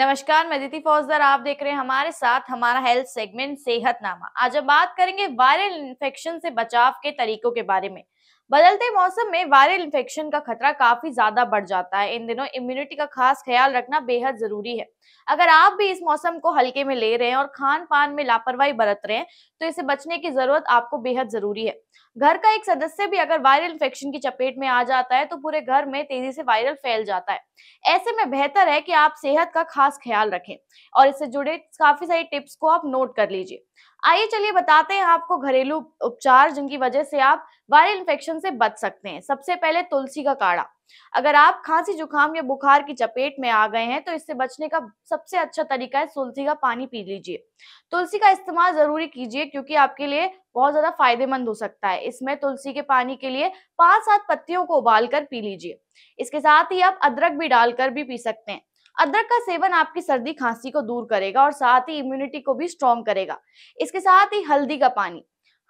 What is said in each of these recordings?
नमस्कार मैं दीति फौजदार आप देख रहे हैं हमारे साथ हमारा हेल्थ सेगमेंट सेहतनामा आज हम बात करेंगे वायरल इन्फेक्शन से बचाव के तरीकों के बारे में बदलते मौसम में वायरल इन्फेक्शन का खतरा काफी ज्यादा बढ़ जाता है इन दिनों इम्यूनिटी का खास ख्याल रखना बेहद जरूरी है अगर आप भी इस मौसम को हल्के में ले रहे हैं और खान पान में लापरवाही बरत रहे हैं तो इसे बचने की जरूरत आपको बेहद जरूरी है घर का एक सदस्य भी अगर वायरल इन्फेक्शन की चपेट में आ जाता है तो पूरे घर में तेजी से वायरल फैल जाता है ऐसे में बेहतर है कि आप सेहत का खास ख्याल रखें और इससे जुड़े काफी सारी टिप्स को आप नोट कर लीजिए आइए चलिए बताते हैं आपको घरेलू उपचार जिनकी वजह से आप वायरल इन्फेक्शन से बच सकते हैं सबसे पहले तुलसी का काढ़ा अगर आप खांसी जुकाम या बुखार की चपेट में आ गए हैं तो इससे बचने का सबसे अच्छा तरीका है तुलसी का पानी पी लीजिए तुलसी का इस्तेमाल जरूरी कीजिए क्योंकि आपके लिए बहुत ज्यादा फायदेमंद हो सकता है इसमें तुलसी के पानी के लिए पांच सात पत्तियों को उबाल कर पी लीजिए इसके साथ ही आप अदरक भी डालकर भी पी सकते हैं अदरक का सेवन आपकी सर्दी खांसी को दूर करेगा और साथ ही इम्यूनिटी को भी स्ट्रॉन्ग करेगा इसके साथ ही हल्दी का पानी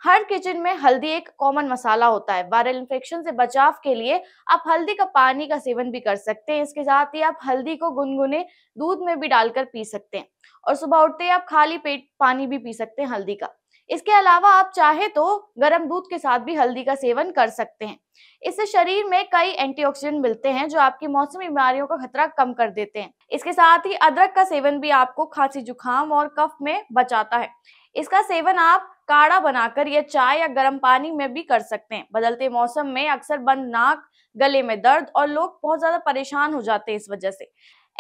हर किचन में हल्दी एक कॉमन मसाला होता है वायरल इन्फेक्शन से बचाव के लिए आप हल्दी का पानी का सेवन भी कर सकते हैं इसके साथ ही आप हल्दी को गुनगुने दूध में भी डालकर पी सकते हैं और सुबह उठते ही आप खाली पेट पानी भी पी सकते हैं हल्दी का इसके अलावा आप चाहे तो गर्म दूध के साथ भी हल्दी का सेवन कर सकते हैं इससे शरीर में कई एंटीऑक्सीडेंट मिलते हैं जो आपकी मौसमी बीमारियों का खतरा कम कर देते हैं इसके साथ ही अदरक का सेवन भी आपको खांसी जुकाम और कफ में बचाता है इसका सेवन आप काढ़ा बनाकर या चाय या गर्म पानी में भी कर सकते हैं बदलते मौसम में अक्सर बंद नाक गले में दर्द और लोग बहुत ज्यादा परेशान हो जाते हैं इस वजह से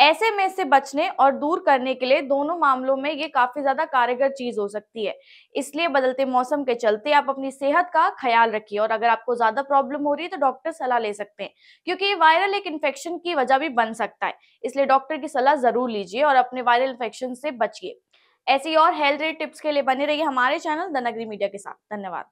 ऐसे में इससे बचने और दूर करने के लिए दोनों मामलों में ये काफी ज्यादा कारगर चीज हो सकती है इसलिए बदलते मौसम के चलते आप अपनी सेहत का ख्याल रखिए और अगर आपको ज्यादा प्रॉब्लम हो रही है तो डॉक्टर सलाह ले सकते हैं क्योंकि ये वायरल एक इन्फेक्शन की वजह भी बन सकता है इसलिए डॉक्टर की सलाह जरूर लीजिए और अपने वायरल इन्फेक्शन से बचिए ऐसी और हेल्थ रेट टिप्स के लिए बने रहिए हमारे चैनल द नगरी मीडिया के साथ धन्यवाद